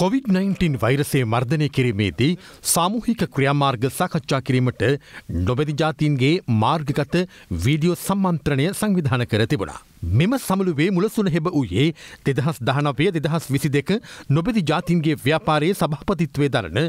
COVID-19 වෛරසය මර්ධනය කිරීමේදී සාමූහික ක්‍රියාමාර්ග සාකච්ඡා කිරීමට නොබැදි ජාතින්ගේ මාර්ගගත වීඩියෝ සම්මන්ත්‍රණය සංවිධාන කර තිබුණා. මෙම සමළුවේ මුලසුන හෙබ වූයේ දෙදහස් දහනවය දෙදහස් විසි දෙක නොබෙති ජාතින්ගේ ව්‍යාපාරයේ සභහපතිත්වය දරන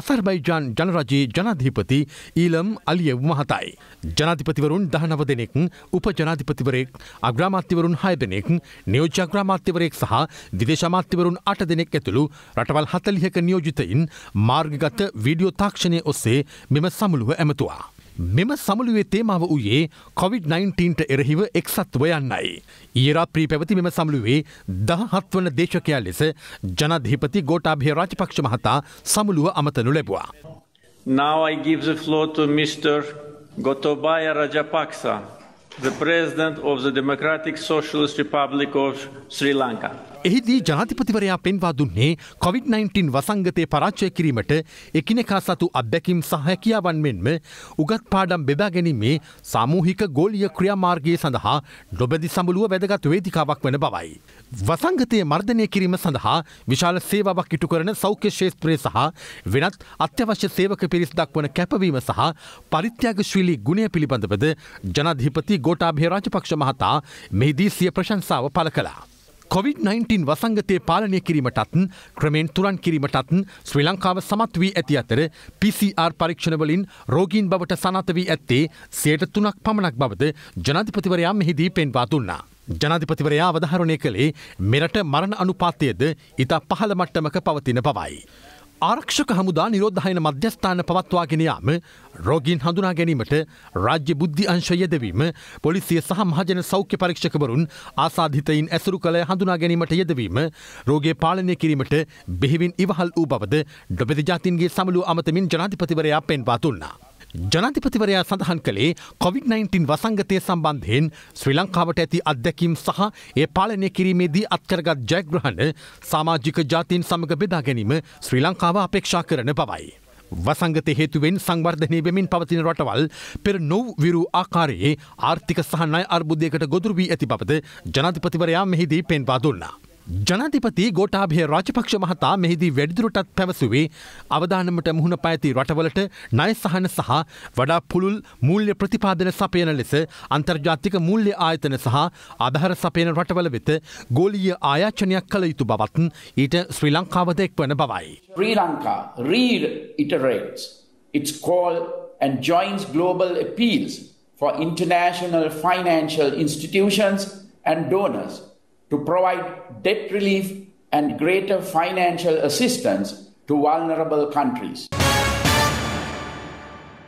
අසර්බයිජාන් ජනරජයේ ජනාධීපති ඊලම් අලියව් මහතයි. ජනාධිපතිවරුන් දහනව දෙනෙක් උප ජනාධිපතිවරෙක් අග්‍රාමාත්‍යවරුන් හය දෙනෙක් නියෝජ්‍යාග්‍රාමාත්‍යවරයෙක් සහ විදේශමාත්‍යවරුන් අට දෙනෙක් ඇතුළු රටවල් හතලිහක නියෝජිතයින් මාර්ගගත වීඩියෝ තාක්ෂණය ඔස්සේ මෙම සමුළුව ඇමතුවා. මෙම සමුළුවේ තේමාව වූයේ COොVID-19ට එරහිව එක්සත්ව යන්නයි. ඊරාප්‍රී පැවති මෙම සමුළුවේ දහත්වන දේශකයා ලෙස ජනධහිපති ගෝටාභය රාජපක්ෂ මහතා සමුළුව අමතනු ලැබවා. Now I give the floor to Mr. Gotobai Rajapaksa. the President of the Democratic Socialist Republic of Sri Lanka. එහිදී ජාතිපතිවරයා පෙන්වා දුන්නේ COොVID-19 වසංගතය පරාච්චය කිරීමට එකිනෙකා සතු අත්දැකම් සහැකියාවන් මෙන්ම උගත් පාඩම් බෙදා ගැනීමේ සාමූහික ගෝලිය ක්‍රියාමාර්ගය සඳහා නොබැදි සඹලුව වැදගත් වේදිකාවක් වන බවයි. වසංගතය මර්ධනය කිරීම සඳහා විශාල සේවාවක් ඉටු කරන සෞඛ්‍ය ශේත්‍රය සහ වෙනත් අත්‍යවශ්‍ය සේවක පිරිස් දක්වන කැපවීම සහ පරිත්‍යාගශවිලි ගුණය පිළිබඳවද ජනධිපති ගෝ ගෝටාභය රාජපක්ෂ මහතා මෙහිදී සිය ප්‍රශංසාව පළ කළා. COVID-19 වසංගතය පාලනය කිරීමටත් ක්‍රමෙන් තුරන් කිරීමටත් ශ්‍රී ලංකාව සමත් වී ඇති අතර PCR පරීක්ෂණවලින් රෝගීන් බවට සනත වී ඇත්තේ සයට තුනක් පමණක් බවද ජනාධිපතිවරයා මෙහිදී පෙන්වා දුන්නා. ජනාධිපතිවරයා අවධාරණය කළේ මෙරට මරණ අනුපාතයද ඉතා පහළ මට්ටමක පවතින බවයි. ආරක්ෂක හමුදා නිරෝධහයන මධ්‍යස්ථාන පවත්වාගෙනයාම රෝගීන් හඳුනා ගැනීමට රාජ්‍ය බුද්ධි අංශයදවීම පොලිසිය සහ මහජන සෞඛ්‍ය පරීක්ෂකවරුන් ආසාධිතයින් ඇසුරු කළ හඳුනා ගැනීමට යෙදවීම රෝගේ පාලනය කිරීමට බෙහිවින් ඉවහල් වූ බවද ඩොබෙති ජාතින්ගේ සමලූ අමතමින් ජනාධිපතිවරයා පෙන්වා තුන්නා. ජනාධිපතිවරයා සඳහන් කළේ කොවිD-19 වසංගතය සම්බන්ධයෙන් ශ්‍රී ලංකාවට ඇති අත්දැකීම් සහ ඒ පාලනය කිරීමේදී අත්කරගත් ජයග්‍රහණ සාමාජික ජාතීන් සමඟ බෙදා ගැනීම ශ්‍රී ලංකාව අපේක්ෂා කරන බවයි. වසංගත හේතුවෙන් සංවර්ධනය වෙමින් පවතින රටවල් පෙර නොව් විරු ආකාරයේ ආර්ථික සහනය අර්බුදයකට ගොදුරු වී ඇති බවද ජනාධිපතිවරයා මෙහිදී පෙන්වා දුන්නා. ජනතිපති ගෝටාභය රාජපක්ෂ මහතා මෙහිදී වැඩිදුරටත් පැවසුවේ අවධානමට මුහුණ පැති රටවලට නය සහන සහ වඩා පුළුල් මූල්‍ය ප්‍රතිපාදන සපයන ලෙස අන්තර්ජාතික මූල්‍ය ආයතන සහ අධහර සපයන රටවල වෙත ගෝලීය ආයාචනයක් කළ යුතු බවත් ඊට ශ්‍රී ලංකාවද එක්වන බවයි. ශ්‍රී Lanka read iterates its call and joins global appeals for international financial institutions and donors to provide debt relief and greater financial assistance to vulnerable countries.